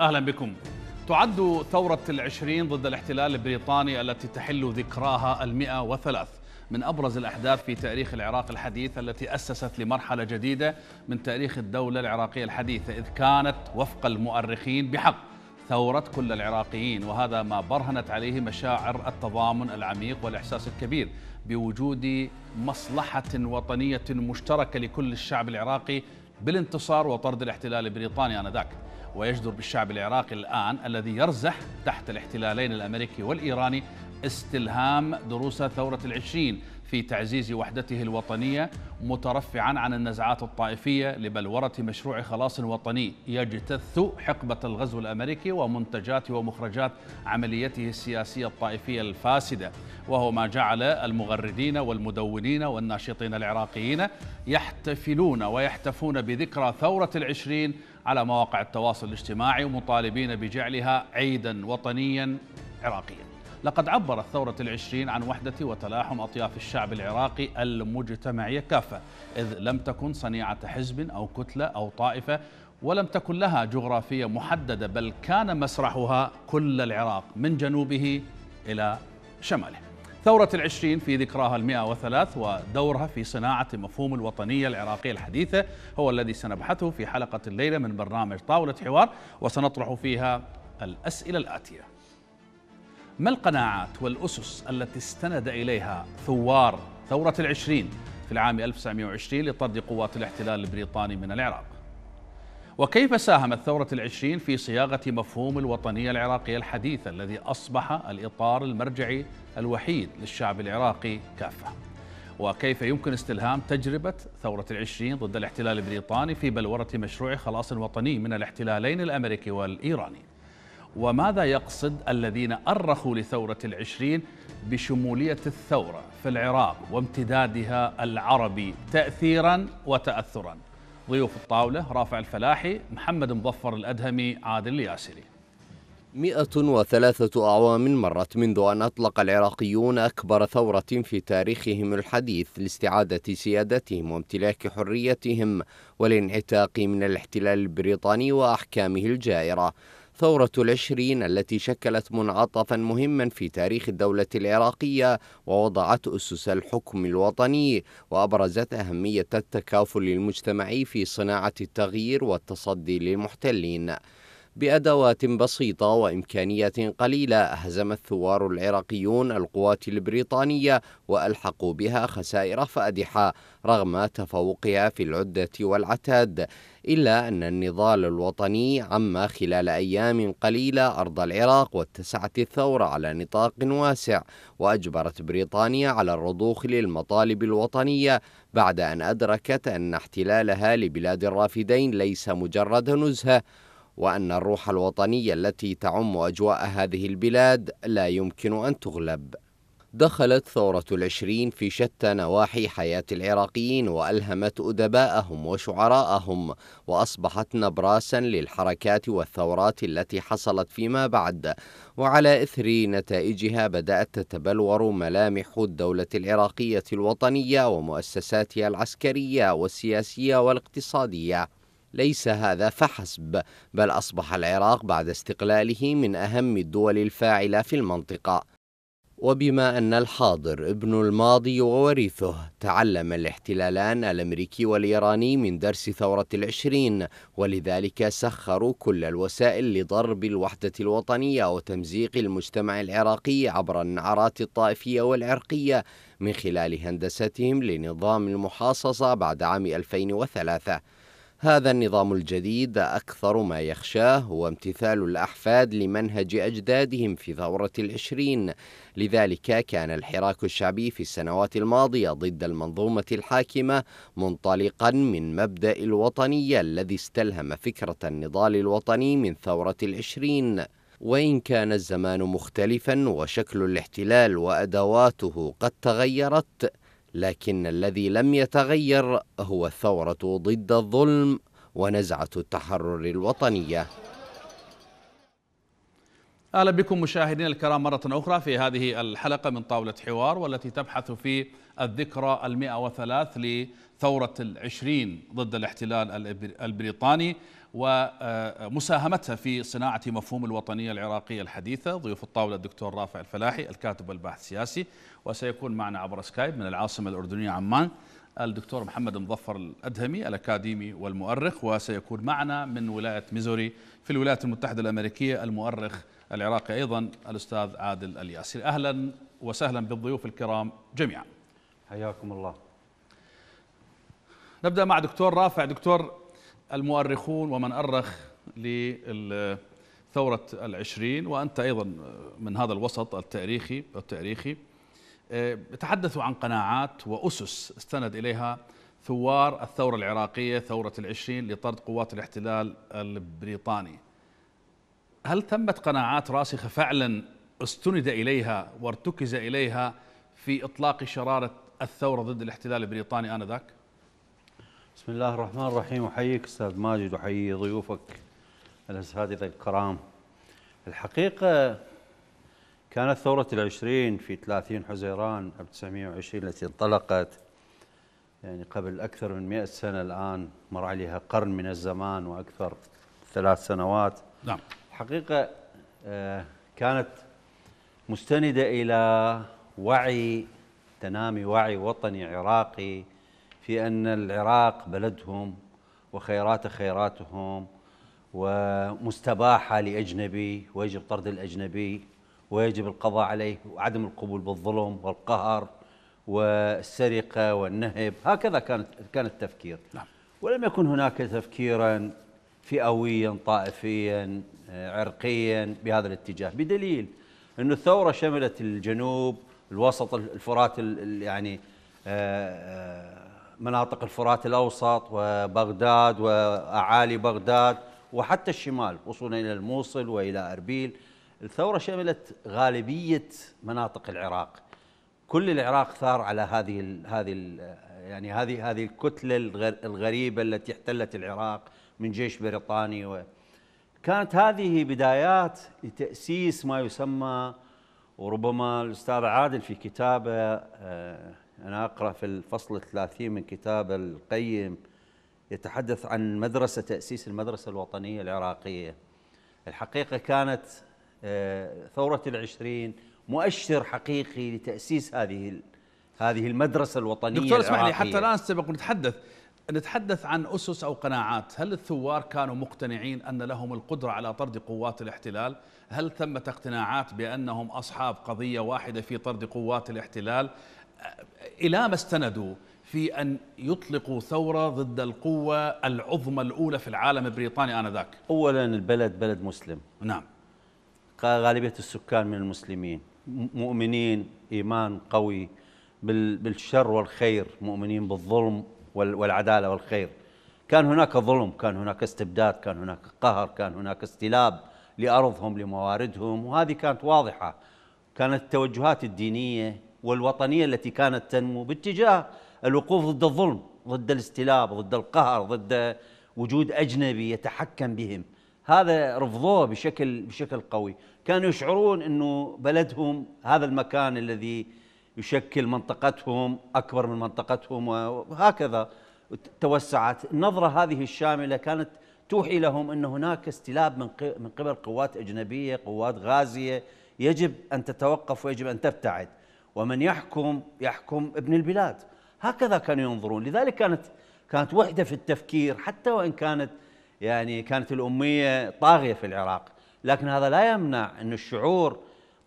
أهلا بكم تعد ثورة العشرين ضد الاحتلال البريطاني التي تحل ذكراها المئة وثلاث من أبرز الأحداث في تاريخ العراق الحديث التي أسست لمرحلة جديدة من تاريخ الدولة العراقية الحديثة إذ كانت وفق المؤرخين بحق ثورة كل العراقيين وهذا ما برهنت عليه مشاعر التضامن العميق والإحساس الكبير بوجود مصلحة وطنية مشتركة لكل الشعب العراقي بالانتصار وطرد الاحتلال البريطاني آنذاك ويجدر بالشعب العراقي الآن الذي يرزح تحت الاحتلالين الأمريكي والإيراني استلهام دروس ثورة العشرين في تعزيز وحدته الوطنية مترفعا عن النزعات الطائفية لبلورة مشروع خلاص وطني يجتث حقبة الغزو الأمريكي ومنتجات ومخرجات عمليته السياسية الطائفية الفاسدة وهو ما جعل المغردين والمدونين والناشطين العراقيين يحتفلون ويحتفون بذكرى ثورة العشرين على مواقع التواصل الاجتماعي ومطالبين بجعلها عيدا وطنيا عراقيا لقد عبرت ثورة العشرين عن وحدة وتلاحم أطياف الشعب العراقي المجتمعية كافة إذ لم تكن صنيعة حزب أو كتلة أو طائفة ولم تكن لها جغرافية محددة بل كان مسرحها كل العراق من جنوبه إلى شماله ثورة العشرين في ذكراها المئة وثلاث ودورها في صناعة مفهوم الوطنية العراقية الحديثة هو الذي سنبحثه في حلقة الليلة من برنامج طاولة حوار وسنطرح فيها الأسئلة الآتية ما القناعات والأسس التي استند إليها ثوار ثورة العشرين في العام 1920 لطرد قوات الاحتلال البريطاني من العراق وكيف ساهمت ثورة العشرين في صياغة مفهوم الوطنية العراقية الحديثة الذي أصبح الإطار المرجعي الوحيد للشعب العراقي كافة وكيف يمكن استلهام تجربة ثورة العشرين ضد الاحتلال البريطاني في بلورة مشروع خلاص وطني من الاحتلالين الأمريكي والإيراني وماذا يقصد الذين أرخوا لثورة العشرين بشمولية الثورة في العراق وامتدادها العربي تأثيرا وتأثرا ضيوف الطاولة رافع الفلاحي محمد مظفر الأدهمي عادل الياسري 103 أعوام مرت منذ أن أطلق العراقيون أكبر ثورة في تاريخهم الحديث لاستعادة سيادتهم وامتلاك حريتهم والانعتاق من الاحتلال البريطاني وأحكامه الجائرة ثورة العشرين التي شكلت منعطفا مهما في تاريخ الدولة العراقية ووضعت أسس الحكم الوطني وأبرزت أهمية التكافل المجتمعي في صناعة التغيير والتصدي للمحتلين بأدوات بسيطة وإمكانيات قليلة أهزم الثوار العراقيون القوات البريطانية وألحقوا بها خسائر فادحة رغم تفوقها في العدة والعتاد إلا أن النضال الوطني عم خلال أيام قليلة أرض العراق واتسعت الثورة على نطاق واسع وأجبرت بريطانيا على الرضوخ للمطالب الوطنية بعد أن أدركت أن احتلالها لبلاد الرافدين ليس مجرد نزهة وأن الروح الوطنية التي تعم أجواء هذه البلاد لا يمكن أن تغلب دخلت ثورة العشرين في شتى نواحي حياة العراقيين وألهمت أدباءهم وشعراءهم وأصبحت نبراسا للحركات والثورات التي حصلت فيما بعد وعلى إثر نتائجها بدأت تتبلور ملامح الدولة العراقية الوطنية ومؤسساتها العسكرية والسياسية والاقتصادية ليس هذا فحسب بل أصبح العراق بعد استقلاله من أهم الدول الفاعلة في المنطقة وبما أن الحاضر ابن الماضي ووريثه تعلم الاحتلالان الأمريكي والإيراني من درس ثورة العشرين ولذلك سخروا كل الوسائل لضرب الوحدة الوطنية وتمزيق المجتمع العراقي عبر النعرات الطائفية والعرقية من خلال هندستهم لنظام المحاصصة بعد عام 2003 هذا النظام الجديد أكثر ما يخشاه هو امتثال الأحفاد لمنهج أجدادهم في ثورة العشرين لذلك كان الحراك الشعبي في السنوات الماضية ضد المنظومة الحاكمة منطلقا من مبدأ الوطنية الذي استلهم فكرة النضال الوطني من ثورة العشرين وإن كان الزمان مختلفا وشكل الاحتلال وأدواته قد تغيرت لكن الذي لم يتغير هو الثورة ضد الظلم ونزعة التحرر الوطنية اهلا بكم مشاهدينا الكرام مره اخرى في هذه الحلقه من طاوله حوار والتي تبحث في الذكرى المئة وثلاث لثورة العشرين ضد الاحتلال البريطاني ومساهمتها في صناعة مفهوم الوطنية العراقية الحديثة ضيوف الطاولة الدكتور رافع الفلاحي الكاتب والباحث السياسي وسيكون معنا عبر سكايب من العاصمة الأردنية عمان الدكتور محمد مظفر الأدهمي الأكاديمي والمؤرخ وسيكون معنا من ولاية ميزوري في الولايات المتحدة الأمريكية المؤرخ العراقي أيضا الأستاذ عادل الياسري أهلا وسهلا بالضيوف الكرام جميعا حياكم الله نبدأ مع دكتور رافع دكتور المؤرخون ومن أرخ لثورة العشرين وأنت أيضا من هذا الوسط التاريخي التاريخي تحدثوا عن قناعات وأسس استند إليها ثوار الثورة العراقية ثورة العشرين لطرد قوات الاحتلال البريطاني هل ثمت قناعات راسخة فعلا استند إليها وارتكز إليها في إطلاق شرارة الثورة ضد الاحتلال البريطاني آنذاك؟ بسم الله الرحمن الرحيم احييك استاذ ماجد واحيي ضيوفك الاساتذه الكرام الحقيقه كانت ثوره العشرين في 30 حزيران 1920 التي انطلقت يعني قبل اكثر من 100 سنه الان مر عليها قرن من الزمان واكثر ثلاث سنوات نعم الحقيقه آه، كانت مستنده الى وعي تنامي وعي وطني عراقي في أن العراق بلدهم وخيرات خيراتهم ومستباحة لأجنبي ويجب طرد الأجنبي ويجب القضاء عليه وعدم القبول بالظلم والقهر والسرقة والنهب هكذا كانت كان التفكير نعم. ولم يكن هناك تفكيرا فئويا طائفيا عرقيا بهذا الاتجاه بدليل أن الثورة شملت الجنوب الوسط الفرات يعني آه، آه، مناطق الفرات الأوسط وبغداد وأعالي بغداد وحتى الشمال وصولا إلى الموصل وإلى أربيل الثورة شملت غالبية مناطق العراق كل العراق ثار على هذه الـ هذه الـ يعني هذه هذه الكتله الغريبه التي احتلت العراق من جيش بريطاني و كانت هذه بدايات لتاسيس ما يسمى وربما الاستاذ عادل في كتابه آه، أنا أقرأ في الفصل الثلاثين من كتاب القيم يتحدث عن مدرسة تأسيس المدرسة الوطنية العراقية الحقيقة كانت آه، ثورة العشرين مؤشر حقيقي لتأسيس هذه هذه المدرسة الوطنية دكتور اسمح لي حتى الآن سبق نتحدث نتحدث عن أسس أو قناعات هل الثوار كانوا مقتنعين أن لهم القدرة على طرد قوات الاحتلال هل ثمة اقتناعات بأنهم أصحاب قضية واحدة في طرد قوات الاحتلال إلى ما استندوا في أن يطلقوا ثورة ضد القوة العظمى الأولى في العالم البريطاني آنذاك أولا البلد بلد مسلم نعم غالبية السكان من المسلمين مؤمنين إيمان قوي بالشر والخير مؤمنين بالظلم والعدالة والخير كان هناك ظلم كان هناك استبداد كان هناك قهر كان هناك استلاب لأرضهم لمواردهم وهذه كانت واضحة كانت التوجهات الدينية والوطنيه التي كانت تنمو باتجاه الوقوف ضد الظلم ضد الاستلاب ضد القهر ضد وجود اجنبي يتحكم بهم هذا رفضوه بشكل بشكل قوي كانوا يشعرون انه بلدهم هذا المكان الذي يشكل منطقتهم اكبر من منطقتهم وهكذا توسعت النظره هذه الشامله كانت توحي لهم ان هناك استلاب من من قبل قوات اجنبيه قوات غازيه يجب ان تتوقف ويجب ان تبتعد ومن يحكم يحكم ابن البلاد هكذا كانوا ينظرون لذلك كانت كانت وحده في التفكير حتى وان كانت يعني كانت الاميه طاغيه في العراق لكن هذا لا يمنع ان الشعور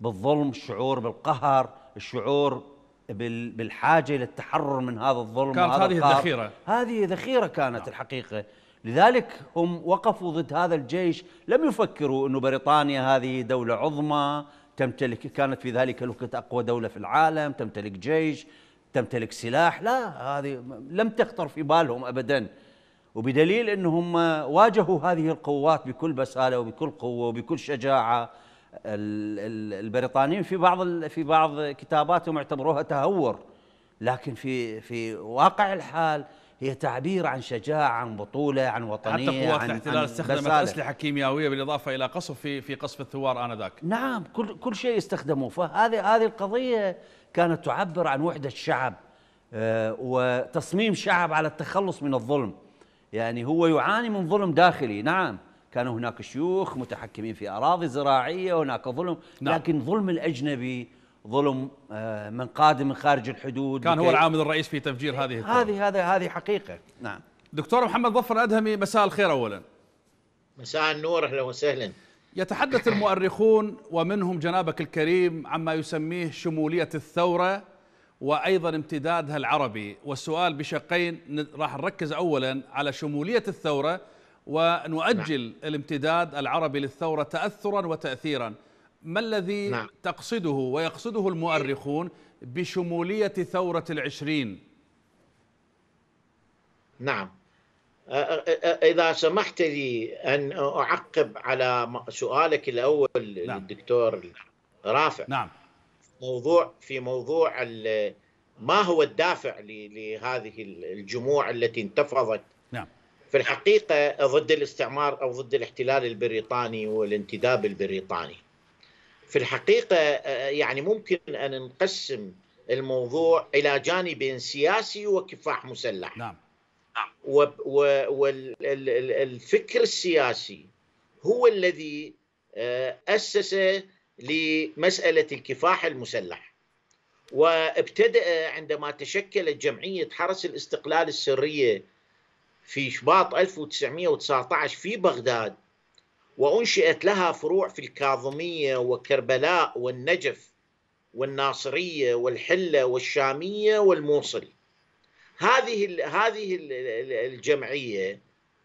بالظلم الشعور بالقهر الشعور بالحاجه للتحرر من هذا الظلم كانت هذه الذخيره هذه ذخيره كانت نعم. الحقيقه لذلك هم وقفوا ضد هذا الجيش لم يفكروا انه بريطانيا هذه دوله عظمى تمتلك كانت في ذلك الوقت أقوى دولة في العالم تمتلك جيش تمتلك سلاح لا هذه لم تخطر في بالهم أبدا وبدليل أنهم واجهوا هذه القوات بكل بسالة وبكل قوة وبكل شجاعة البريطانيين في بعض في بعض كتاباتهم اعتبروها تهور لكن في في واقع الحال هي تعبير عن شجاعة عن بطولة عن وطنية حتى قوات الاحتلال استخدمت أسلحة كيميائية بالإضافة إلى قصف في في قصف الثوار آنذاك نعم كل كل شيء استخدموه فهذه هذه القضية كانت تعبر عن وحدة الشعب آه، وتصميم شعب على التخلص من الظلم يعني هو يعاني من ظلم داخلي نعم كان هناك شيوخ متحكمين في أراضي زراعية هناك ظلم نعم. لكن ظلم الأجنبي ظلم آه، من قادم من خارج الحدود كان هو العامل الرئيس في تفجير هذه الترم. هذه هذا هذه حقيقه نعم دكتور محمد ظفر ادهمي مساء الخير اولا مساء النور اهلا وسهلا يتحدث المؤرخون ومنهم جنابك الكريم عما يسميه شموليه الثوره وايضا امتدادها العربي والسؤال بشقين راح نركز اولا على شموليه الثوره ونؤجل نعم. الامتداد العربي للثوره تاثرا وتاثيرا ما الذي نعم. تقصده ويقصده المؤرخون بشمولية ثورة العشرين نعم إذا سمحت لي أن أعقب على سؤالك الأول نعم. للدكتور رافع نعم موضوع في موضوع ما هو الدافع لهذه الجموع التي انتفضت نعم في الحقيقة ضد الاستعمار أو ضد الاحتلال البريطاني والانتداب البريطاني في الحقيقه آه، يعني ممكن ان نقسم الموضوع الى جانب سياسي وكفاح مسلح نعم, نعم. والفكر السياسي هو الذي آه، اسس لمساله الكفاح المسلح وابتدا عندما تشكلت جمعيه حرس الاستقلال السريه في شباط 1919 في بغداد وانشئت لها فروع في الكاظميه وكربلاء والنجف والناصريه والحله والشاميه والموصل هذه هذه الجمعيه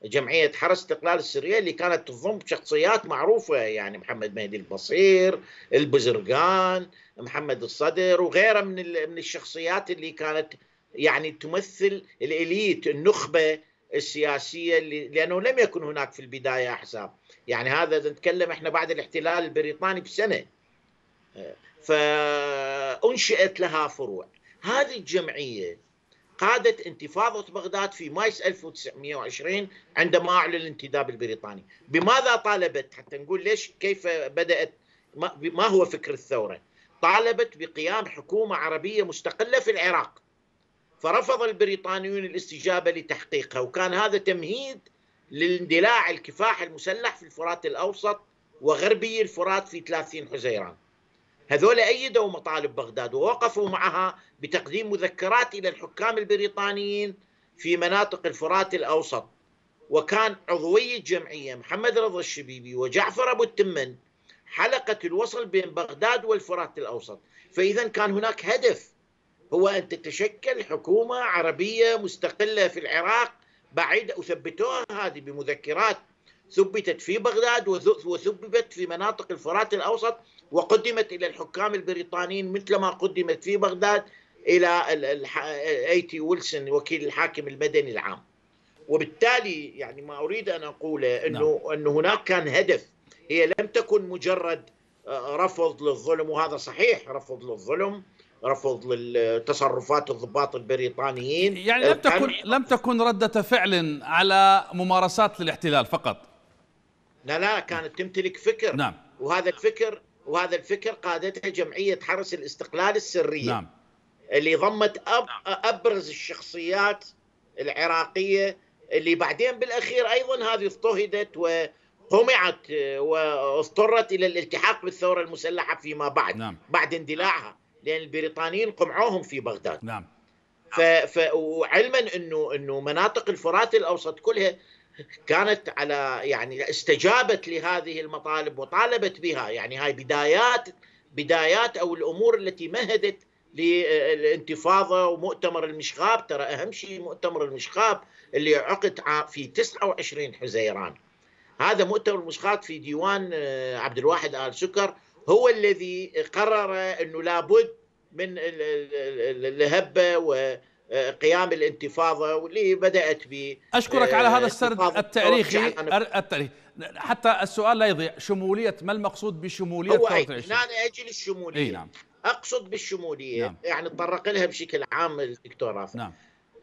جمعيه حرس استقلال السريه اللي كانت تضم شخصيات معروفه يعني محمد مهدي البصير، البزرقان، محمد الصدر وغيره من من الشخصيات اللي كانت يعني تمثل الاليت النخبه السياسيه اللي لانه لم يكن هناك في البدايه احزاب، يعني هذا نتكلم احنا بعد الاحتلال البريطاني بسنه. فانشئت لها فروع. هذه الجمعيه قادت انتفاضه بغداد في مايس 1920 عندما اعلن الانتداب البريطاني، بماذا طالبت؟ حتى نقول ليش كيف بدات ما هو فكر الثوره؟ طالبت بقيام حكومه عربيه مستقله في العراق. فرفض البريطانيون الاستجابة لتحقيقها وكان هذا تمهيد لاندلاع الكفاح المسلح في الفرات الأوسط وغربي الفرات في 30 حزيران هذول أيدوا مطالب بغداد ووقفوا معها بتقديم مذكرات إلى الحكام البريطانيين في مناطق الفرات الأوسط وكان عضوي الجمعية محمد رضا الشبيبي وجعفر أبو التمن حلقة الوصل بين بغداد والفرات الأوسط فإذا كان هناك هدف هو أن تتشكل حكومة عربية مستقلة في العراق بعيدة وثبتوها هذه بمذكرات ثبتت في بغداد وثبتت في مناطق الفرات الأوسط وقدمت إلى الحكام البريطانيين مثلما قدمت في بغداد إلى اي تي ويلسون وكيل الحاكم المدني العام وبالتالي يعني ما أريد أن أقوله أنه, نعم. أنه هناك كان هدف هي لم تكن مجرد آه، رفض للظلم وهذا صحيح رفض للظلم رفض للتصرفات الضباط البريطانيين يعني لم تكن لم تكن ردة فعل على ممارسات للاحتلال فقط لا لا كانت تمتلك فكر نعم وهذا الفكر وهذا الفكر قادتها جمعية حرس الاستقلال السرية نعم اللي ضمت أب أبرز الشخصيات العراقية اللي بعدين بالأخير أيضا هذه اضطهدت وقمعت واضطرت إلى الالتحاق بالثورة المسلحة فيما بعد نعم. بعد اندلاعها لان البريطانيين قمعوهم في بغداد نعم ف... ف... وعلما انه انه مناطق الفرات الاوسط كلها كانت على يعني استجابت لهذه المطالب وطالبت بها يعني هاي بدايات بدايات او الامور التي مهدت للانتفاضه ومؤتمر المشخاب ترى اهم شيء مؤتمر المشخاب اللي عقد في 29 حزيران هذا مؤتمر المشخاب في ديوان آه، عبد الواحد ال سكر هو الذي قرر انه لابد من الهبه وقيام الانتفاضه واللي بدات ب اشكرك على هذا السرد التاريخي التاريخي حتى السؤال لا يضيع شموليه ما المقصود بشموليه هو أي. انا اجي للشموليه إيه نعم. اقصد بالشموليه نعم. يعني تطرق لها بشكل عام الدكتور رافع نعم.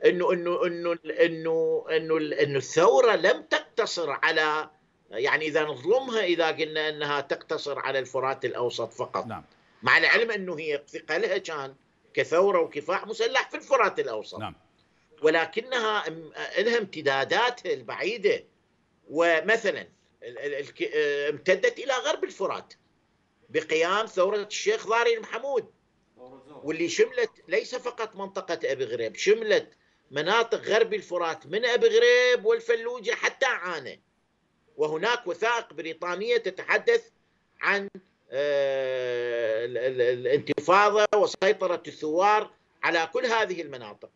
انه انه انه انه انه الثوره لم تقتصر على يعني إذا نظلمها إذا قلنا أنها تقتصر على الفرات الأوسط فقط نعم. مع العلم أنه هي ثقلها كان كثورة وكفاح مسلح في الفرات الأوسط نعم. ولكنها لها امتداداتها البعيدة ومثلا آه، امتدت إلى غرب الفرات بقيام ثورة الشيخ ضاري محمود واللي شملت ليس فقط منطقة أبي غريب شملت مناطق غرب الفرات من أبي غريب والفلوجة حتى عانة وهناك وثائق بريطانية تتحدث عن آه، الانتفاضة وسيطرة الثوار على كل هذه المناطق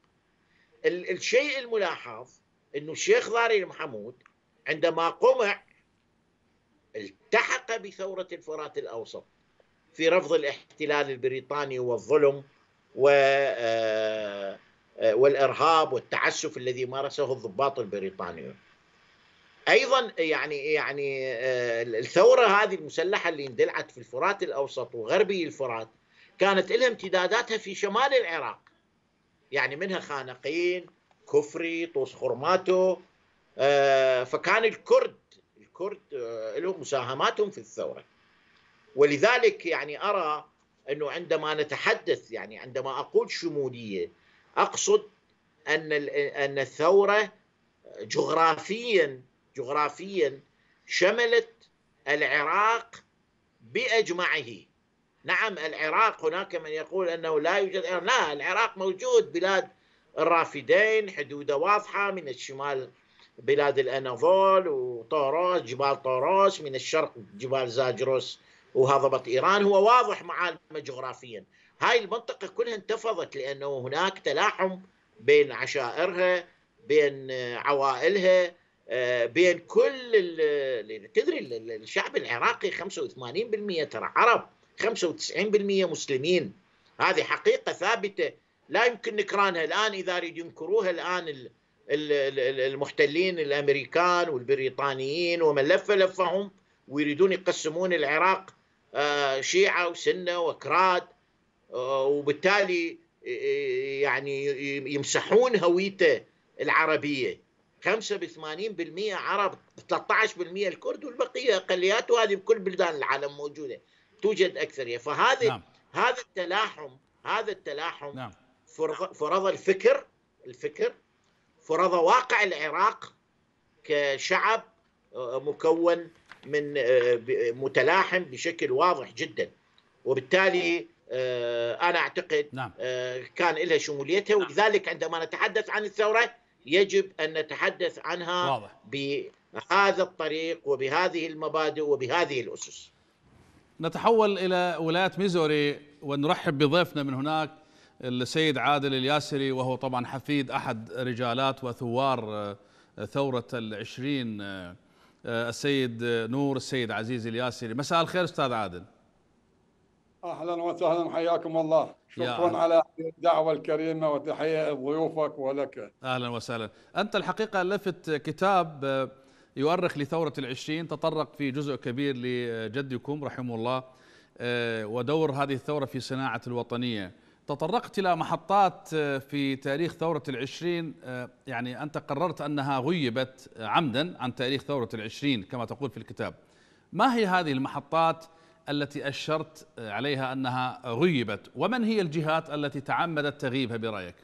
الشيء الملاحظ أنه الشيخ ضاري المحمود عندما قمع التحق بثورة الفرات الأوسط في رفض الاحتلال البريطاني والظلم و آه، آه، والارهاب والتعسف الذي مارسه الضباط البريطانيون ايضا يعني يعني آه، الثوره هذه المسلحه اللي اندلعت في الفرات الاوسط وغربي الفرات كانت لها امتداداتها في شمال العراق يعني منها خانقين كفري طوس خرماتو آه، فكان الكرد الكرد آه، لهم مساهماتهم في الثوره ولذلك يعني ارى انه عندما نتحدث يعني عندما اقول شموليه اقصد ان ان الثوره جغرافيا جغرافيا شملت العراق باجمعه نعم العراق هناك من يقول انه لا يوجد لا العراق موجود بلاد الرافدين حدوده واضحه من الشمال بلاد الاناضول وطوروس جبال طوروس من الشرق جبال زاجروس وهضبه ايران هو واضح معالمه جغرافيا هاي المنطقه كلها انتفضت لانه هناك تلاحم بين عشائرها بين عوائلها آه، بين كل تدري الشعب العراقي 85% ترى عرب 95% مسلمين هذه حقيقة ثابتة لا يمكن نكرانها الآن إذا يريد ينكروها الآن المحتلين الأمريكان والبريطانيين ومن لف لفهم ويريدون يقسمون العراق آه، شيعة وسنة وكراد آه، وبالتالي يعني يمسحون هويته العربية 85% عرب 13% الكرد والبقية أقليات وهذه بكل بلدان العالم موجودة توجد أكثرية فهذا نعم. هذا التلاحم هذا التلاحم نعم. فرض, فرض الفكر الفكر فرض واقع العراق كشعب آه، مكون من آه، متلاحم بشكل واضح جدا وبالتالي آه، انا اعتقد نعم. كان لها شموليتها نعم. ولذلك عندما نتحدث عن الثوره يجب ان نتحدث عنها واضح. بهذا الطريق وبهذه المبادئ وبهذه الاسس. نتحول الى ولايه ميزوري ونرحب بضيفنا من هناك السيد عادل الياسري وهو طبعا حفيد احد رجالات وثوار آه، ثوره العشرين آه، آه، السيد نور السيد عزيز الياسري مساء الخير استاذ عادل اهلا وسهلا حياكم الله شكرا على الدعوه الكريمه وتحيه ضيوفك ولك اهلا وسهلا انت الحقيقه الفت كتاب آه، يؤرخ لثوره العشرين تطرق في جزء كبير لجدكم رحمه الله آه، ودور هذه الثوره في صناعه الوطنيه تطرقت الى محطات آه، في تاريخ ثوره العشرين يعني انت قررت انها غيبت عمدا عن تاريخ ثوره العشرين كما تقول في الكتاب ما هي هذه المحطات التي أشرت عليها أنها غيبت ومن هي الجهات التي تعمدت تغييبها برأيك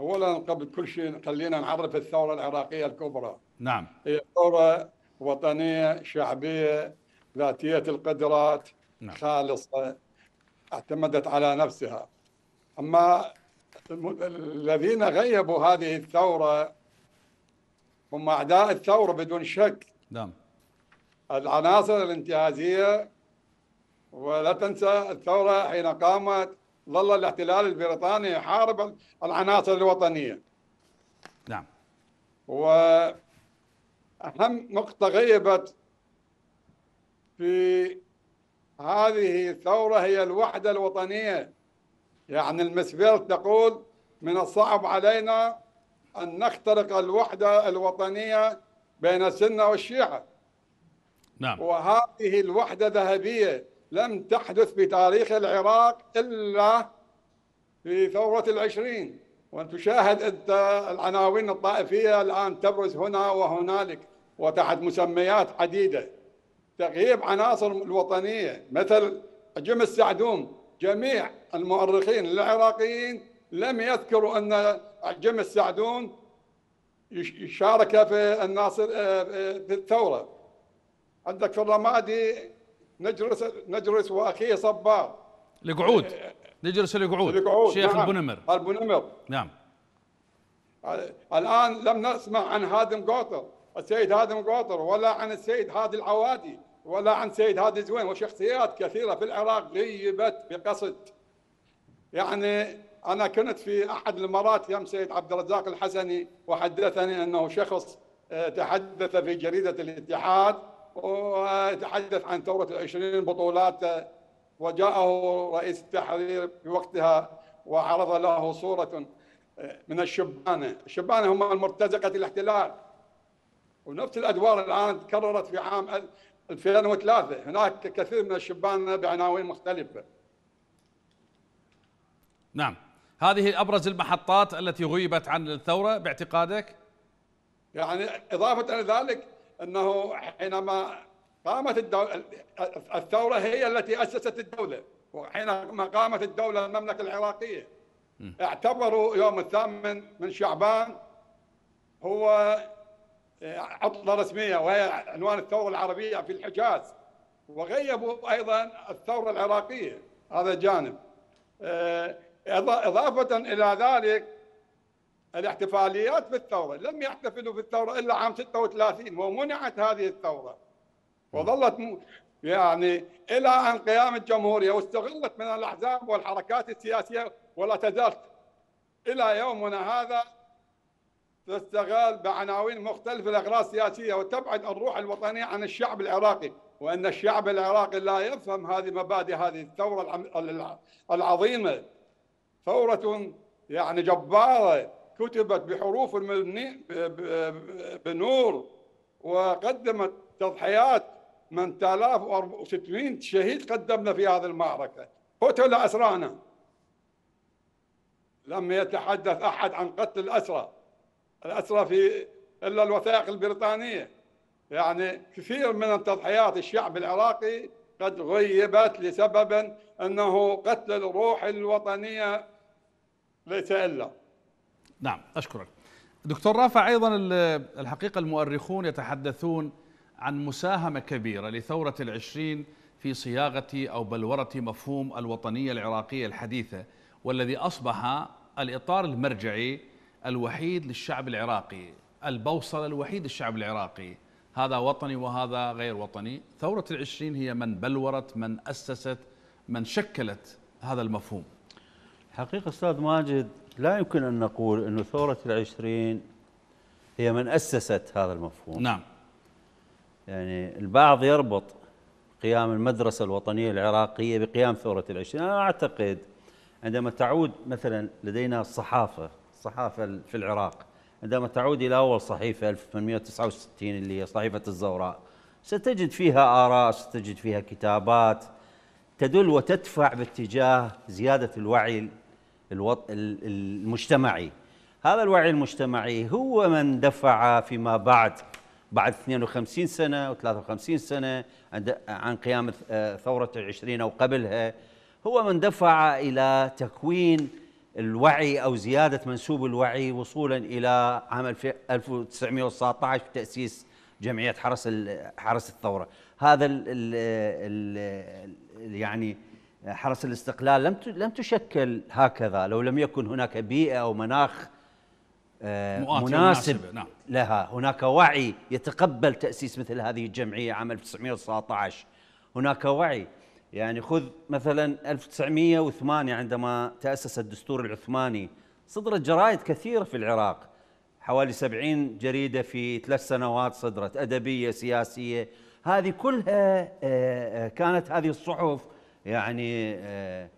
أولا قبل كل شيء خلينا نعرف الثورة العراقية الكبرى نعم هي ثورة وطنية شعبية ذاتية القدرات نعم. خالصة اعتمدت على نفسها أما الذين غيبوا هذه الثورة هم أعداء الثورة بدون شك نعم العناصر الانتهازية ولا تنسى الثورة حين قامت ظل الاحتلال البريطاني يحارب العناصر الوطنية نعم وأهم نقطة غيبت في هذه الثورة هي الوحدة الوطنية يعني المسبيل تقول من الصعب علينا أن نخترق الوحدة الوطنية بين السنة والشيعة نعم وهذه الوحدة الذهبية لم تحدث في تاريخ العراق إلا في ثورة العشرين وتشاهد أنت العناوين الطائفية الآن تبرز هنا وهنالك وتحت مسميات عديدة تغييب عناصر الوطنية مثل جم السعدوم جميع المؤرخين العراقيين لم يذكروا أن جم السعدوم شارك في الناصر آه، آه، في الثورة عندك في الرمادي نجرس نجرس واخيه صبار لقعود إيه، إيه. نجرس لقعود شيخ نعم. البنمر البنمر نعم الان لم نسمع عن هادم قوطر السيد هادم قوطر ولا عن السيد هادي العوادي ولا عن سيد هادي زوين وشخصيات كثيره في العراق غيبت بقصد يعني انا كنت في احد المرات يوم سيد عبد الرزاق الحسني وحدثني انه شخص آه، تحدث في جريده الاتحاد وتحدث عن ثورة العشرين بطولات وجاءه رئيس التحرير في وقتها وعرض له صورة آه، من الشبانة الشبانة هم المرتزقة الاحتلال ونفس الأدوار الآن تكررت في عام 2003 هناك كثير من الشبانة بعناوين مختلفة نعم هذه أبرز المحطات التي غيبت عن الثورة باعتقادك؟ يعني إضافة إلى ذلك انه حينما قامت الدولة الثورة هي التي أسست الدولة وحينما قامت الدولة المملكة العراقية اعتبروا يوم الثامن من شعبان هو آه، عطلة رسمية وهي عنوان الثورة العربية في الحجاز وغيبوا أيضا الثورة العراقية هذا جانب آه، إضافة إلى ذلك الاحتفاليات بالثورة لم يحتفلوا بالثورة إلا عام 36 ومنعت هذه الثورة وظلت يعني إلى أن قيام الجمهورية واستغلت من الأحزاب والحركات السياسية ولا تزال إلى يومنا هذا تستغل بعناوين مختلفة الأغراض السياسية وتبعد الروح الوطنية عن الشعب العراقي وأن الشعب العراقي لا يفهم هذه مبادئ هذه الثورة العظيمة ثورة يعني جبارة كتبت بحروف بنور وقدمت تضحيات من شهيد قدمنا في هذه المعركة قتل أسرانا لم يتحدث أحد عن قتل الأسرى الأسرى في إلا الوثائق البريطانية يعني كثير من التضحيات الشعب العراقي قد غيبت لسبب أنه قتل الروح الوطنية ليس إلا نعم أشكرك دكتور رافع أيضا الحقيقة المؤرخون يتحدثون عن مساهمة كبيرة لثورة العشرين في صياغة أو بلورة مفهوم الوطنية العراقية الحديثة والذي أصبح الإطار المرجعي الوحيد للشعب العراقي البوصلة الوحيد للشعب العراقي هذا وطني وهذا غير وطني ثورة العشرين هي من بلورت من أسست من شكلت هذا المفهوم حقيقة أستاذ ماجد لا يمكن أن نقول أن ثورة العشرين هي من أسست هذا المفهوم نعم يعني البعض يربط قيام المدرسة الوطنية العراقية بقيام ثورة العشرين أنا أعتقد عندما تعود مثلا لدينا الصحافة الصحافة في العراق عندما تعود إلى أول صحيفة 1869 اللي هي صحيفة الزوراء ستجد فيها آراء ستجد فيها كتابات تدل وتدفع باتجاه زيادة الوعي الوط... المجتمعي هذا الوعي المجتمعي هو من دفع فيما بعد بعد 52 سنة و53 سنة عند عن قيام آه، ثورة العشرين أو قبلها هو من دفع إلى تكوين الوعي أو زيادة منسوب الوعي وصولا إلى عام 1919 في تأسيس جمعية حرس حرس الثورة هذا ال ال ال يعني حرس الاستقلال لم لم تشكل هكذا لو لم يكن هناك بيئه او مناخ آه، مناسب نعم. لها هناك وعي يتقبل تأسيس مثل هذه الجمعية عام 1919 هناك وعي يعني خذ مثلا 1908 عندما تأسس الدستور العثماني صدرت جرائد كثيرة في العراق حوالي 70 جريدة في ثلاث سنوات صدرت أدبية سياسية هذه كلها آه، آه، كانت هذه الصحف يعني آه،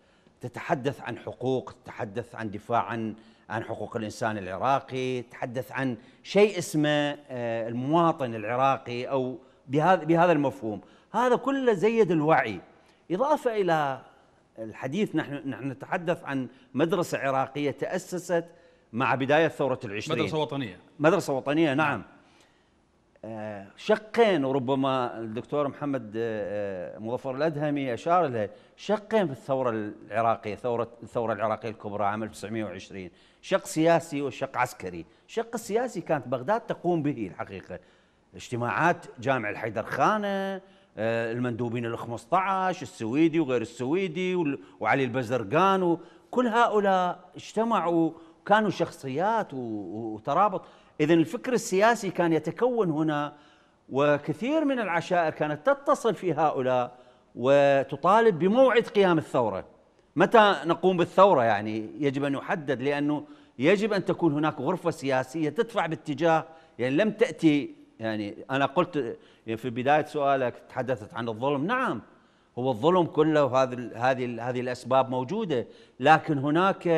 تتحدث عن حقوق تتحدث عن دفاع عن عن حقوق الانسان العراقي تتحدث عن شيء اسمه آه، المواطن العراقي او بهذا بهذا المفهوم هذا كله زيد الوعي اضافه الى الحديث نحن نحن نتحدث عن مدرسه عراقيه تاسست مع بدايه ثوره العشرين مدرسه وطنيه مدرسه وطنيه نعم, نعم. آه، شقين وربما الدكتور محمد آه، آه، مظفر الادهمي اشار لها شقين في الثوره العراقيه ثوره الثوره العراقيه الكبرى عام 1920 شق سياسي وشق عسكري الشق السياسي كانت بغداد تقوم به الحقيقه اجتماعات جامع الحيدر خانه المندوبين ال 15 السويدي وغير السويدي وعلي البزرقان وكل هؤلاء اجتمعوا كانوا شخصيات وترابط إذا الفكر السياسي كان يتكون هنا وكثير من العشائر كانت تتصل في هؤلاء وتطالب بموعد قيام الثورة متى نقوم بالثورة يعني يجب أن نحدد لأنه يجب أن تكون هناك غرفة سياسية تدفع باتجاه يعني لم تأتي يعني أنا قلت في بداية سؤالك تحدثت عن الظلم نعم هو الظلم كله هذه هذه هذه الأسباب موجودة لكن هناك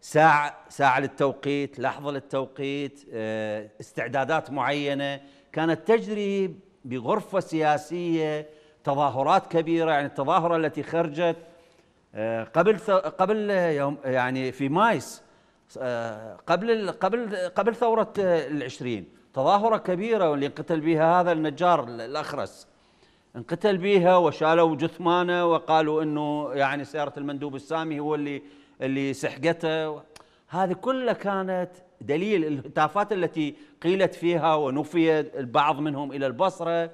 ساعة ساعة للتوقيت لحظة للتوقيت آه، استعدادات معينة كانت تجري بغرفة سياسية تظاهرات كبيرة يعني التظاهرة التي خرجت آه، قبل قبل يوم يعني في مايس آه، قبل قبل قبل ثورة العشرين تظاهرة كبيرة واللي انقتل بها هذا النجار الأخرس انقتل بها وشالوا جثمانه وقالوا انه يعني سياره المندوب السامي هو اللي اللي سحقته هذه كلها كانت دليل الهتافات التي قيلت فيها ونفي البعض منهم الى البصره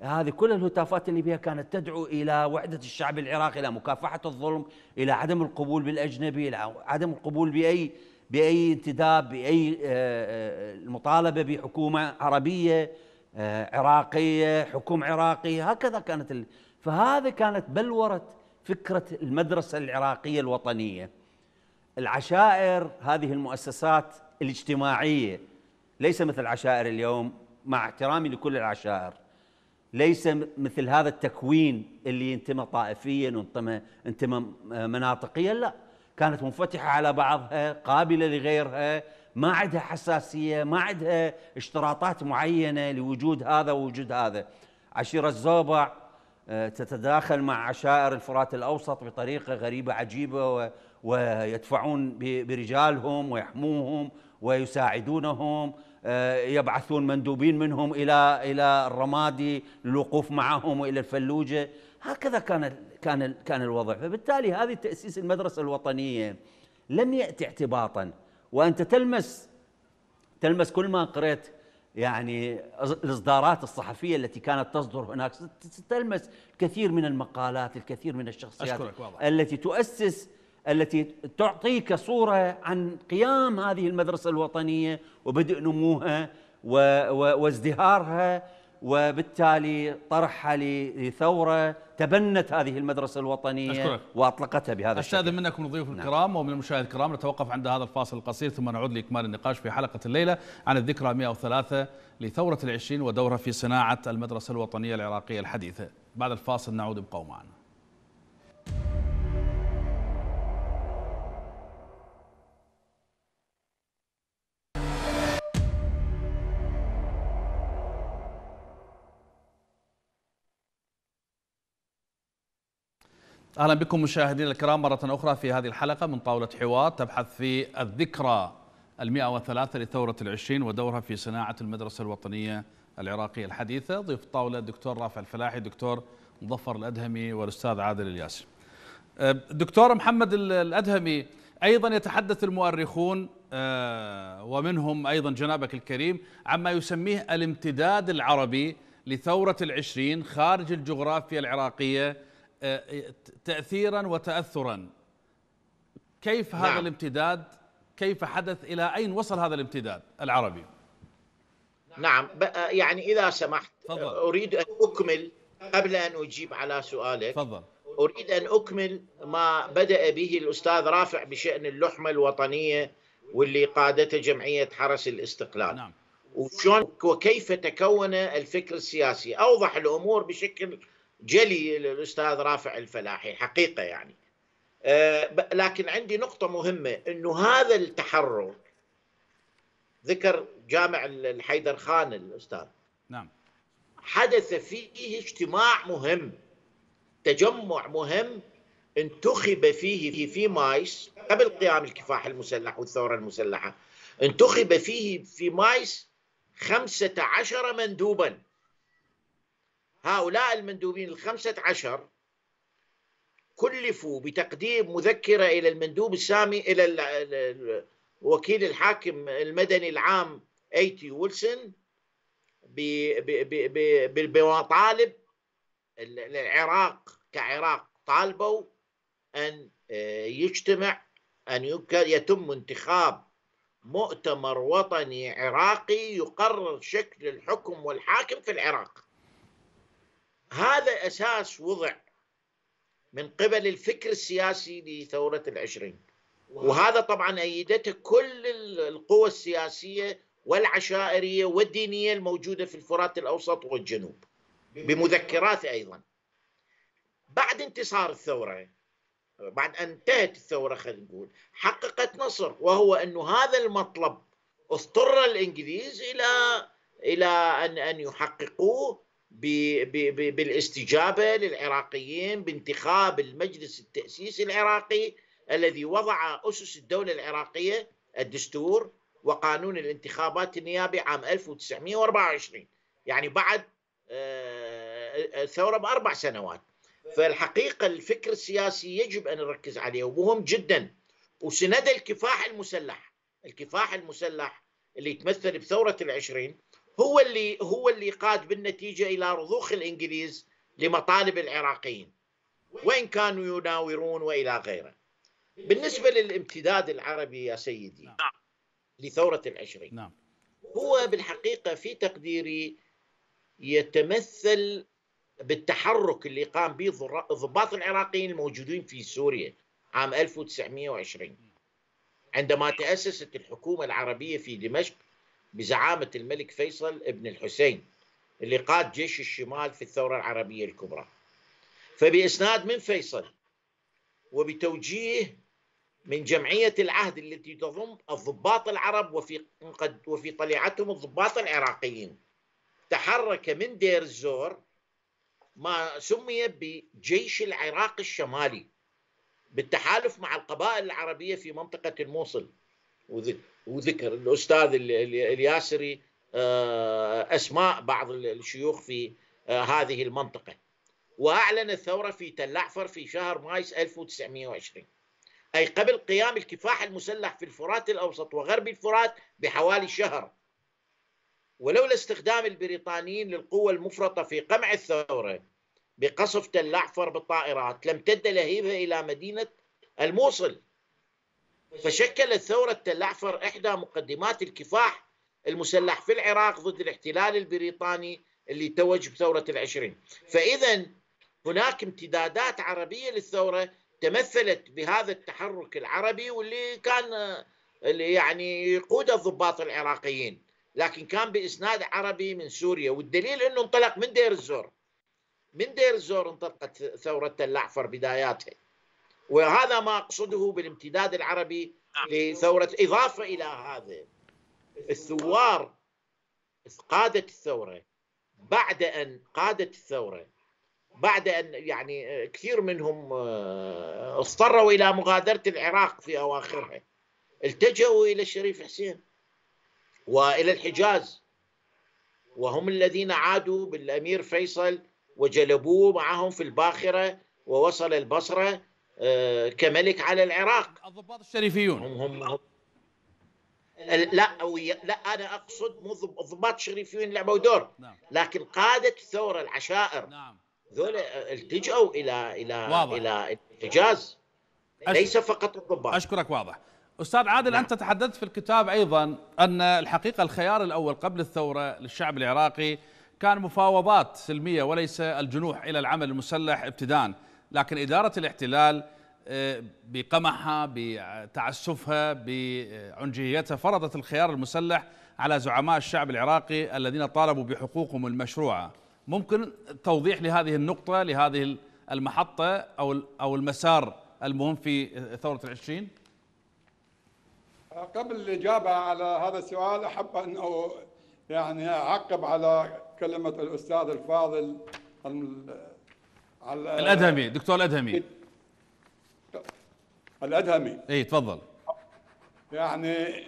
هذه كل الهتافات اللي بها كانت تدعو الى وحده الشعب العراقي الى مكافحه الظلم الى عدم القبول بالاجنبي الى عدم القبول باي باي انتداب باي آه، آه، مطالبه بحكومه عربيه آه، عراقيه حكم عراقي هكذا كانت فهذا كانت بلوره فكره المدرسه العراقيه الوطنيه العشائر هذه المؤسسات الاجتماعيه ليس مثل عشائر اليوم مع احترامي لكل العشائر ليس مثل هذا التكوين اللي ينتمى طائفيا وانتمى انتمى مناطقيا لا كانت منفتحه على بعضها قابله لغيرها ما عندها حساسيه ما عندها اشتراطات معينه لوجود هذا ووجود هذا عشيره الزوبع تتداخل مع عشائر الفرات الأوسط بطريقة غريبة عجيبة ويدفعون برجالهم ويحموهم ويساعدونهم آه، يبعثون مندوبين منهم إلى إلى الرمادي للوقوف معهم وإلى الفلوجة هكذا كان كان كان الوضع فبالتالي هذه تأسيس المدرسة الوطنية لم يأتي اعتباطا وأنت تلمس تلمس كل ما قرأت يعني الاصدارات الصحفيه التي كانت تصدر هناك تلمس الكثير من المقالات الكثير من الشخصيات التي تؤسس التي تعطيك صوره عن قيام هذه المدرسه الوطنيه وبدء نموها وازدهارها وبالتالي طرحها لثوره تبنت هذه المدرسه الوطنيه أشكرك. واطلقتها بهذا الشكل استاذن منكم الضيوف نعم. الكرام نعم. ومن المشاهد الكرام نتوقف عند هذا الفاصل القصير ثم نعود لاكمال النقاش في حلقه الليله عن الذكرى 103 لثوره العشرين ودورها في صناعه المدرسه الوطنيه العراقيه الحديثه بعد الفاصل نعود ابقوا معنا اهلا بكم مشاهدينا الكرام مره اخرى في هذه الحلقه من طاوله حوار تبحث في الذكرى ال103 لثوره العشرين ودورها في صناعه المدرسه الوطنيه العراقيه الحديثه ضيف الطاوله الدكتور رافع الفلاحي الدكتور مظفر الادهمي والاستاذ عادل الياسر أه، دكتور محمد الادهمي ايضا يتحدث المؤرخون أه، ومنهم ايضا جنابك الكريم عما يسميه الامتداد العربي لثوره العشرين خارج الجغرافيا العراقيه تأثيرا وتأثرا كيف هذا نعم. الامتداد كيف حدث إلى أين وصل هذا الامتداد العربي نعم يعني إذا سمحت فضل. أريد أن أكمل قبل أن أجيب على سؤالك فضل. أريد أن أكمل ما بدأ به الأستاذ رافع بشأن اللحمة الوطنية واللي قادته جمعية حرس الاستقلال نعم. وكيف تكون الفكر السياسي أوضح الأمور بشكل جلي للاستاذ رافع الفلاحي حقيقه يعني آه، لكن عندي نقطه مهمه انه هذا التحرر ذكر جامع الحيدر خان الاستاذ نعم حدث فيه اجتماع مهم تجمع مهم انتخب فيه في مايس قبل قيام الكفاح المسلح والثورة المسلحة انتخب فيه في مايس خمسة عشر مندوبا هؤلاء المندوبين الخمسة عشر كلفوا بتقديم مذكرة إلى المندوب السامي إلى وكيل الحاكم المدني العام أيتي ويلسون بمطالب العراق كعراق طالبوا أن آه، يجتمع أن يتم انتخاب مؤتمر وطني عراقي يقرر شكل الحكم والحاكم في العراق هذا أساس وضع من قبل الفكر السياسي لثورة العشرين وهذا طبعا أيدته كل القوى السياسية والعشائرية والدينية الموجودة في الفرات الأوسط والجنوب بمذكراته أيضا بعد انتصار الثورة بعد أن انتهت الثورة خلينا نقول حققت نصر وهو أنه هذا المطلب اضطر الإنجليز إلى إلى أن أن يحققوه بالاستجابه للعراقيين بانتخاب المجلس التاسيسي العراقي الذي وضع اسس الدوله العراقيه الدستور وقانون الانتخابات النيابي عام 1924 يعني بعد الثوره آه، آه، باربع سنوات فالحقيقه الفكر السياسي يجب ان نركز عليه ومهم جدا وسند الكفاح المسلح الكفاح المسلح اللي يتمثل بثوره العشرين هو اللي هو اللي قاد بالنتيجه الى رضوخ الانجليز لمطالب العراقيين وان كانوا يناورون والى غيره. بالنسبه للامتداد العربي يا سيدي نعم. نعم. لثوره العشرين نعم. هو بالحقيقه في تقديري يتمثل بالتحرك اللي قام به ضباط العراقيين الموجودين في سوريا عام 1920 عندما تأسست الحكومة العربية في دمشق بزعامة الملك فيصل ابن الحسين اللي قاد جيش الشمال في الثورة العربية الكبرى فبإسناد من فيصل وبتوجيه من جمعية العهد التي تضم الضباط العرب وفي وفي طليعتهم الضباط العراقيين تحرك من دير الزور ما سمي بجيش العراق الشمالي بالتحالف مع القبائل العربية في منطقة الموصل وذكر الاستاذ الياسري آه، اسماء بعض الشيوخ في آه، هذه المنطقه واعلن الثوره في تلعفر في شهر مايس 1920 اي قبل قيام الكفاح المسلح في الفرات الاوسط وغرب الفرات بحوالي شهر ولولا استخدام البريطانيين للقوة المفرطة في قمع الثورة بقصف تلعفر بالطائرات بالطائرات لامتد لهيبها إلى مدينة الموصل فشكلت ثورة تلعفر إحدى مقدمات الكفاح المسلح في العراق ضد الاحتلال البريطاني اللي توج بثورة العشرين فإذا هناك امتدادات عربية للثورة تمثلت بهذا التحرك العربي واللي كان اللي يعني يقود الضباط العراقيين لكن كان بإسناد عربي من سوريا والدليل أنه انطلق من دير الزور من دير الزور انطلقت ثورة الأعفر بداياتها وهذا ما أقصده بالامتداد العربي نعم. لثورة إضافة إلى هذا الثوار قادة الثورة بعد أن قاده الثورة بعد أن يعني كثير منهم آه، اضطروا إلى مغادرة العراق في أواخرها التجأوا إلى الشريف حسين وإلى الحجاز وهم الذين عادوا بالأمير فيصل وجلبوه معهم في الباخرة ووصل البصرة آه، كملك على العراق الضباط الشريفيون هم هم, هم لا لا انا اقصد مو الضباط الشريفيون لعبوا دور نعم. لكن قاده الثوره العشائر نعم ذول التجأوا الى الى واضح. الى الحجاز ليس فقط الضباط اشكرك واضح استاذ عادل نعم. انت تحدثت في الكتاب ايضا ان الحقيقه الخيار الاول قبل الثوره للشعب العراقي كان مفاوضات سلميه وليس الجنوح الى العمل المسلح ابتداء لكن إدارة الاحتلال آه، بقمحها بتعسفها بعنجهيتها فرضت الخيار المسلح على زعماء الشعب العراقي الذين طالبوا بحقوقهم المشروعه ممكن توضيح لهذه النقطه لهذه المحطه او او المسار المهم في ثوره العشرين قبل الاجابه على هذا السؤال احب أن يعني اعقب على كلمه الاستاذ الفاضل على الادهمي دكتور الادهمي الادهمي اي تفضل يعني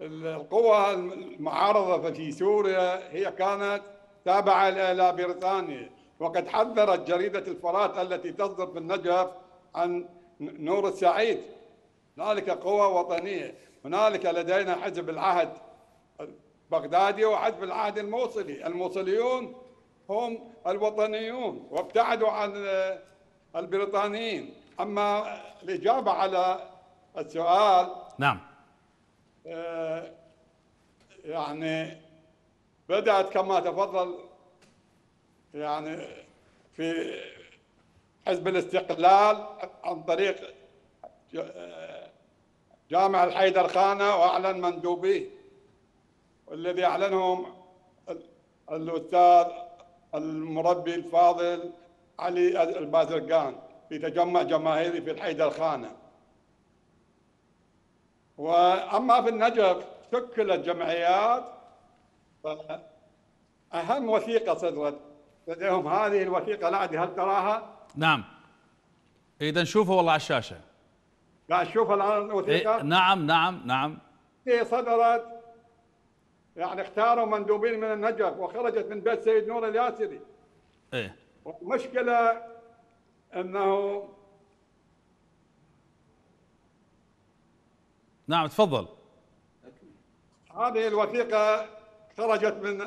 القوى المعارضه في سوريا هي كانت تابعه الى بريطانيا وقد حذرت جريده الفرات التي تصدر في النجف عن نور السعيد هنالك قوى وطنيه هنالك لدينا حزب العهد البغدادي وحزب العهد الموصلي الموصليون هم الوطنيون وابتعدوا عن آه، البريطانيين أما الإجابة على السؤال نعم آه، يعني بدأت كما تفضل يعني في حزب الاستقلال عن طريق آه، جامع الحيدر خانة وأعلن مندوبيه والذي أعلنهم الأستاذ المربي الفاضل علي البازرقان في تجمع جماهيري في خانه. واما في النجف شكلت جمعيات اهم وثيقه صدرت لديهم هذه الوثيقه ادري هل تراها؟ نعم اذا شوفوا والله على الشاشه. قاعد تشوفها الان الوثيقه؟ إيه نعم نعم نعم. هي إيه، صدرت يعني اختاروا مندوبين من النجف وخرجت من بيت سيد نور الياسري ايه والمشكلة انه نعم تفضل هذه الوثيقه خرجت من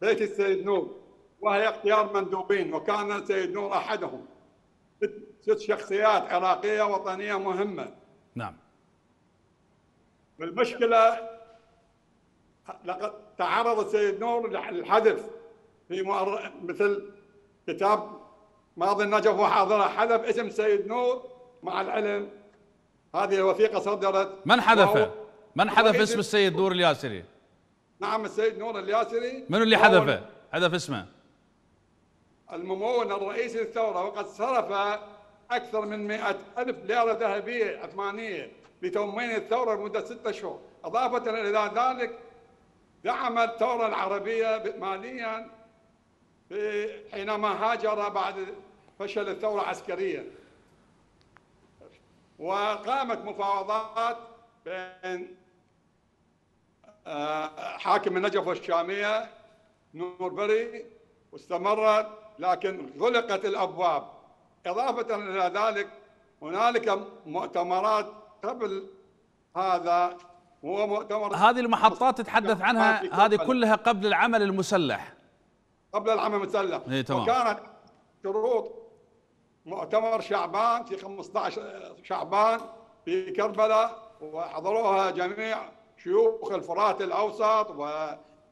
بيت السيد نور وهي اختيار مندوبين وكان السيد نور احدهم ست شخصيات عراقيه وطنيه مهمه نعم المشكله لقد تعرض السيد نور للحذف في مؤر... مثل كتاب ماضي النجف وحاضره حذف اسم سيد نور مع العلم هذه الوثيقه صدرت من حذفه؟ من حذف اسم السيد نور الياسري؟ نعم السيد نور الياسري من اللي حذفه؟ حذف اسمه الممول الرئيسي للثورة وقد صرف أكثر من 100 ألف ليرة ذهبية عثمانية لتموين الثورة لمدة ستة أشهر إضافة إلى ذلك دعم الثورة العربية ماليا حينما هاجر بعد فشل الثورة العسكرية وقامت مفاوضات بين آه، حاكم النجف والشامية نوربري واستمرت لكن غلقت الأبواب إضافة إلى ذلك هنالك مؤتمرات قبل هذا هو مؤتمر هذه المحطات تتحدث عنها هذه كلها قبل العمل المسلح قبل العمل المسلح إيه تمام. وكانت شروط مؤتمر شعبان في 15 شعبان في كربلاء وحضروها جميع شيوخ الفرات الاوسط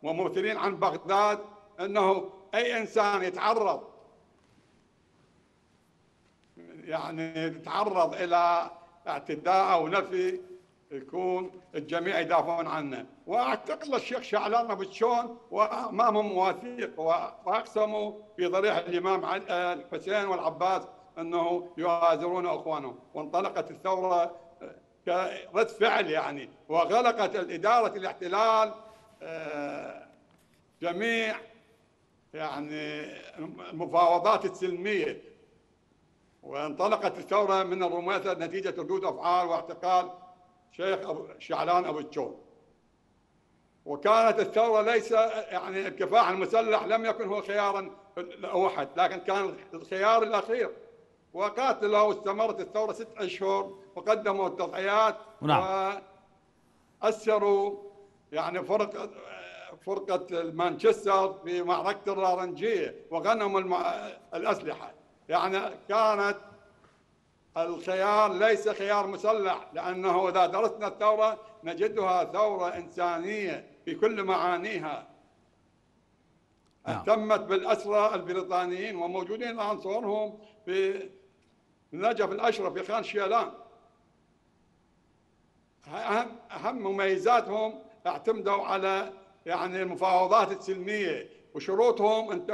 وممثلين عن بغداد انه اي انسان يتعرض يعني يتعرض الى اعتداء او نفي يكون الجميع يدافعون عنه واعتقد الشيخ شعلان ابو تشون وامامهم مواثيق واقسموا في ضريح الامام آه، الحسين والعباس انه يؤازرون اخوانهم وانطلقت الثوره آه، كرد فعل يعني وغلقت الاداره الاحتلال آه، جميع يعني المفاوضات السلميه وانطلقت الثوره من الرميثة نتيجه ردود افعال واعتقال شيخ أبو شعلان أبو التشون وكانت الثورة ليس يعني الكفاح المسلح لم يكن هو خيارا الاوحد لكن كان الخيار الأخير وقاتله واستمرت الثورة ست أشهر وقدموا التضحيات نعم وأسروا يعني فرقة فرقة مانشستر في معركة الرارنجية وغنموا الأسلحة يعني كانت الخيار ليس خيار مسلح لأنه إذا درسنا الثورة نجدها ثورة إنسانية بكل معانيها نعم. تمت بالأسرى البريطانيين وموجودين الآن صورهم في نجف الأشرف في خان شيلان أهم, أهم مميزاتهم اعتمدوا على يعني المفاوضات السلمية وشروطهم أن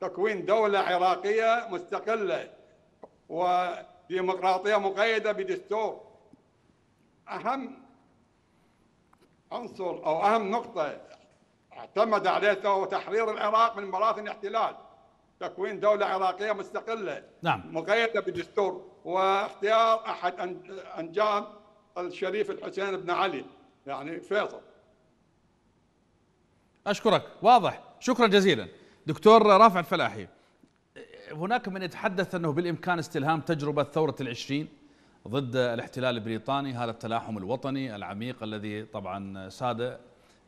تكوين دولة عراقية مستقلة وديمقراطيه مقيده بدستور اهم عنصر او اهم نقطه اعتمد عليها هو تحرير العراق من براثن الاحتلال تكوين دولة عراقية مستقلة نعم. مقيدة بدستور واختيار أحد أنجام الشريف الحسين بن علي يعني فيصل أشكرك واضح شكرا جزيلا دكتور رافع الفلاحي هناك من يتحدث أنه بالإمكان استلهام تجربة ثورة العشرين ضد الاحتلال البريطاني هذا التلاحم الوطني العميق الذي طبعا ساد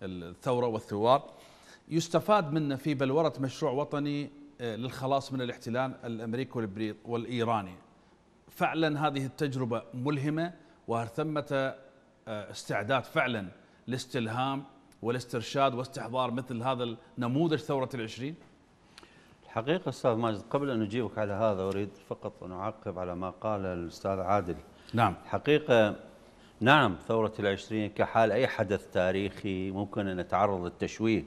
الثورة والثوار يستفاد منه في بلورة مشروع وطني آه، للخلاص من الاحتلال الأمريكي والإيراني فعلا هذه التجربة ملهمة وهل ثمة آه، استعداد فعلا لاستلهام والاسترشاد واستحضار مثل هذا النموذج ثورة العشرين؟ حقيقة أستاذ ماجد قبل أن أجيبك على هذا أريد فقط أن أعقب على ما قال الأستاذ عادل نعم حقيقة نعم ثورة العشرين كحال أي حدث تاريخي ممكن أن نتعرض للتشويه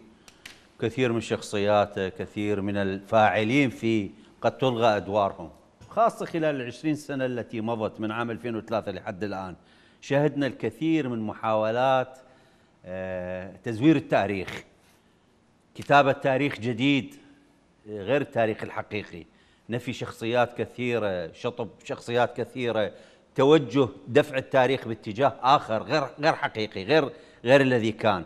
كثير من شخصياته كثير من الفاعلين فيه قد تلغى أدوارهم خاصة خلال العشرين سنة التي مضت من عام 2003 لحد الآن شهدنا الكثير من محاولات آه، تزوير التاريخ كتابة تاريخ جديد غير التاريخ الحقيقي نفي شخصيات كثيرة شطب شخصيات كثيرة توجه دفع التاريخ باتجاه آخر غير غير حقيقي غير غير الذي كان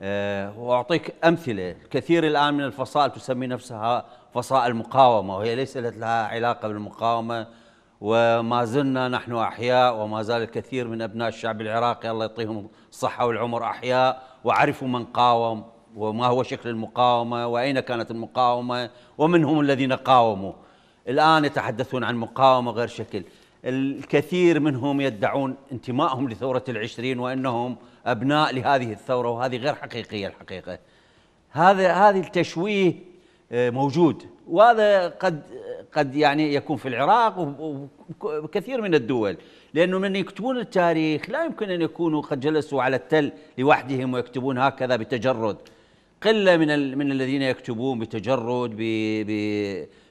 آه، وأعطيك أمثلة كثير الآن من الفصائل تسمي نفسها فصائل مقاومة وهي ليس لها علاقة بالمقاومة وما زلنا نحن أحياء وما زال الكثير من أبناء الشعب العراقي الله يعطيهم الصحة والعمر أحياء وعرفوا من قاوم وما هو شكل المقاومة وأين كانت المقاومة ومن هم الذين قاوموا الآن يتحدثون عن مقاومة غير شكل الكثير منهم يدعون انتمائهم لثورة العشرين وأنهم أبناء لهذه الثورة وهذه غير حقيقية الحقيقة هذا هذه التشويه آه، موجود وهذا قد قد يعني يكون في العراق وكثير من الدول لانه من يكتبون التاريخ لا يمكن ان يكونوا قد جلسوا على التل لوحدهم ويكتبون هكذا بتجرد قله من من الذين يكتبون بتجرد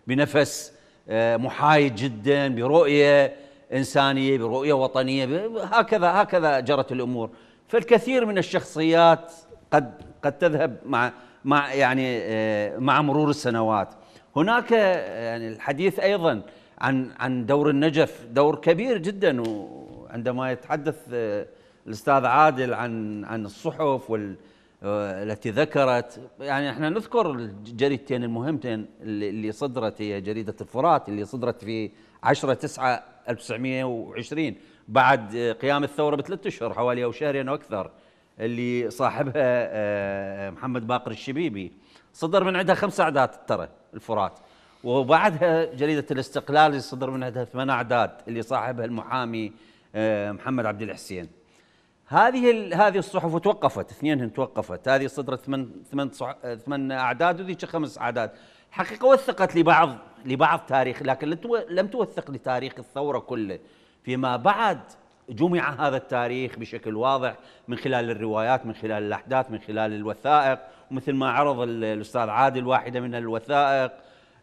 بنفس آه، محايد جدا برؤيه انسانيه برؤيه وطنيه هكذا هكذا جرت الامور فالكثير من الشخصيات قد قد تذهب مع مع يعني آه، مع مرور السنوات هناك آه، يعني الحديث ايضا عن عن دور النجف دور كبير جدا وعندما يتحدث الاستاذ عادل عن عن الصحف وال التي ذكرت يعني احنا نذكر الجريدتين المهمتين اللي صدرت هي جريده الفرات اللي صدرت في 10 9 1920 بعد قيام الثوره بثلاث اشهر حوالي او شهرين او اكثر اللي صاحبها آه، محمد باقر الشبيبي صدر من عندها خمس اعداد ترى الفرات وبعدها جريده الاستقلال اللي صدر من عندها ثمان اعداد اللي صاحبها المحامي آه، محمد عبد الحسين هذه هذه الصحف توقفت اثنينهن توقفت هذه صدرت ثمان ثمان ثمان اعداد وذيك خمس اعداد حقيقه وثقت لبعض لبعض تاريخ لكن لم توثق لتاريخ الثوره كله فيما بعد جمع هذا التاريخ بشكل واضح من خلال الروايات من خلال الاحداث من خلال الوثائق ومثل ما عرض الاستاذ عادل واحده من الوثائق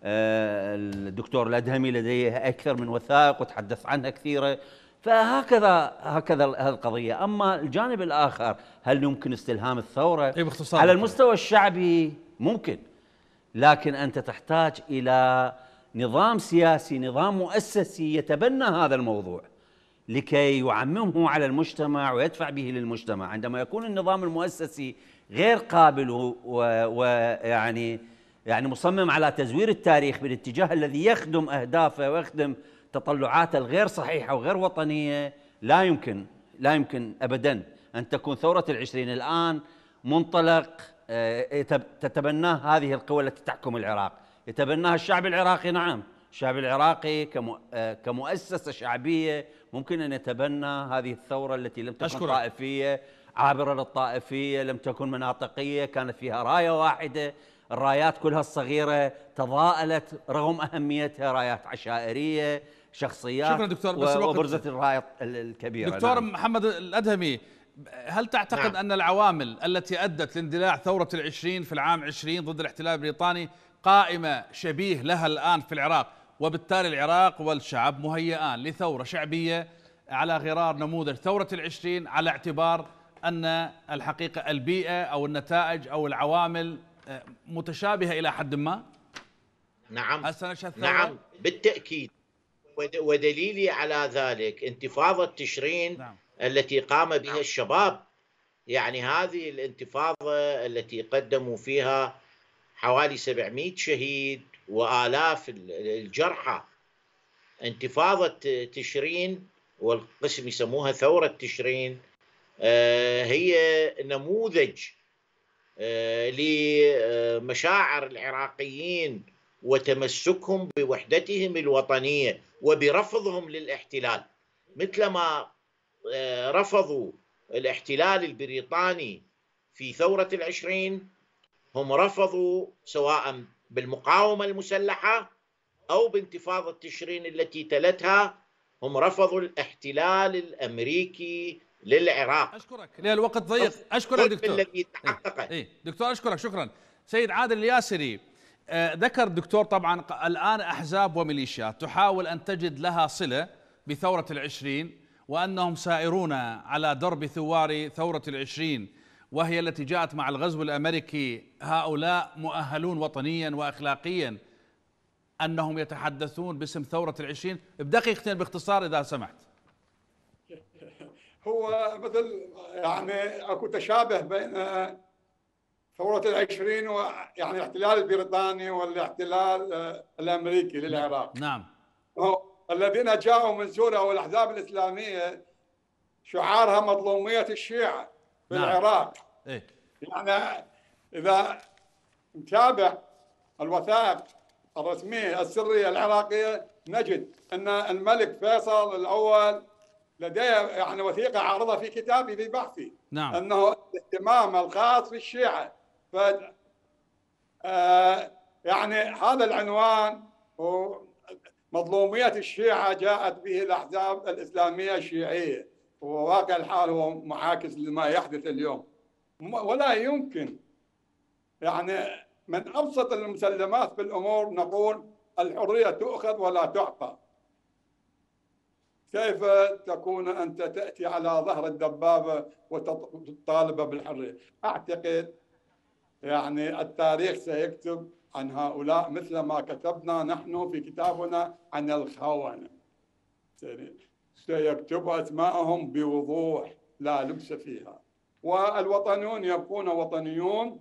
آه، الدكتور الادهمي لديه اكثر من وثائق وتحدث عنها كثيره فهكذا هكذا هذه القضيه اما الجانب الاخر هل يمكن استلهام الثوره أي باختصار على المستوى الشعبي ممكن لكن انت تحتاج الى نظام سياسي نظام مؤسسي يتبنى هذا الموضوع لكي يعممه على المجتمع ويدفع به للمجتمع عندما يكون النظام المؤسسي غير قابل ويعني يعني مصمم على تزوير التاريخ بالاتجاه الذي يخدم اهدافه ويخدم تطلعاته الغير صحيحة وغير وطنية لا يمكن لا يمكن أبدا أن تكون ثورة العشرين الآن منطلق آه، تتبناه هذه القوى التي تحكم العراق يتبناها الشعب العراقي نعم الشعب العراقي آه، كمؤسسة شعبية ممكن أن يتبنى هذه الثورة التي لم تكن أشكرك. طائفية عابرة للطائفية لم تكن مناطقية كانت فيها راية واحدة الرايات كلها الصغيرة تضاءلت رغم أهميتها رايات عشائرية شخصيات شكرا دكتور بس الوقت وبرزة الرايه الكبيره دكتور نعم. محمد الادهمي هل تعتقد نعم. أن العوامل التي أدت لاندلاع ثورة العشرين في العام عشرين ضد الاحتلال البريطاني قائمة شبيه لها الآن في العراق وبالتالي العراق والشعب مهيئان لثورة شعبية على غرار نموذج ثورة العشرين على اعتبار أن الحقيقة البيئة أو النتائج أو العوامل آه، متشابهة إلى حد ما نعم هل سنشهد ثورة؟ نعم بالتأكيد ودليلي على ذلك انتفاضة تشرين نعم. التي قام بها نعم. الشباب يعني هذه الانتفاضة التي قدموا فيها حوالي 700 شهيد وآلاف الجرحى انتفاضة تشرين والقسم يسموها ثورة تشرين آه، هي نموذج آه، لمشاعر العراقيين وتمسكهم بوحدتهم الوطنيه وبرفضهم للاحتلال مثلما آه، رفضوا الاحتلال البريطاني في ثوره العشرين هم رفضوا سواء بالمقاومه المسلحه او بانتفاضه تشرين التي تلتها هم رفضوا الاحتلال الامريكي للعراق اشكرك الوقت ضيق اشكرك دكتور الذي إيه،, إيه. دكتور اشكرك شكرا سيد عادل الياسري آه، ذكر الدكتور طبعا الآن أحزاب وميليشيات تحاول أن تجد لها صلة بثورة العشرين وأنهم سائرون على درب ثوار ثورة العشرين وهي التي جاءت مع الغزو الأمريكي هؤلاء مؤهلون وطنيا وأخلاقيا أنهم يتحدثون باسم ثورة العشرين بدقيقتين باختصار إذا سمحت هو مثل يعني اكو تشابه بين ثورة العشرين يعني الاحتلال البريطاني والاحتلال آه، الأمريكي نعم، للعراق نعم الذين جاءوا من سوريا والأحزاب الإسلامية شعارها مظلومية الشيعة في نعم. العراق إيه؟ يعني إذا نتابع الوثائق الرسمية السرية العراقية نجد أن الملك فيصل الأول لديه يعني وثيقة عرضها في كتابي في بحثي نعم. أنه الاهتمام الخاص في الشيعة ف آه، يعني هذا العنوان مظلومية الشيعة جاءت به الأحزاب الإسلامية الشيعية وواقع الحال هو معاكس لما يحدث اليوم ولا يمكن يعني من أبسط المسلمات في الأمور نقول الحرية تؤخذ ولا تعطى كيف تكون أنت تأتي على ظهر الدبابة وتطالب بالحرية أعتقد يعني التاريخ سيكتب عن هؤلاء مثل ما كتبنا نحن في كتابنا عن الخونة يعني سيكتب أسماءهم بوضوح لا لبس فيها والوطنيون يبقون وطنيون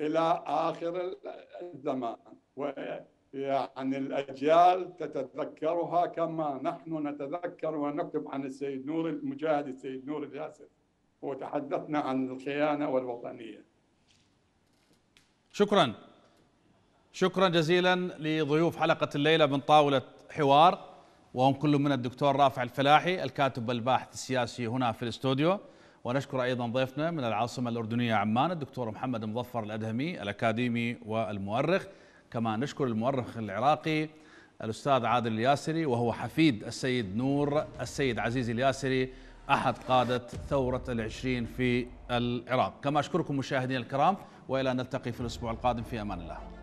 إلى آخر الزمان ويعني الأجيال تتذكرها كما نحن نتذكر ونكتب عن السيد نور المجاهد السيد نور الياسر وتحدثنا عن الخيانة والوطنية شكرا شكرا جزيلا لضيوف حلقة الليلة من طاولة حوار وهم كل من الدكتور رافع الفلاحي الكاتب الباحث السياسي هنا في الاستوديو ونشكر أيضا ضيفنا من العاصمة الأردنية عمان الدكتور محمد مظفر الأدهمي الأكاديمي والمؤرخ كما نشكر المؤرخ العراقي الأستاذ عادل الياسري وهو حفيد السيد نور السيد عزيز الياسري أحد قادة ثورة العشرين في العراق كما أشكركم مشاهدينا الكرام والى ان نلتقي في الاسبوع القادم في امان الله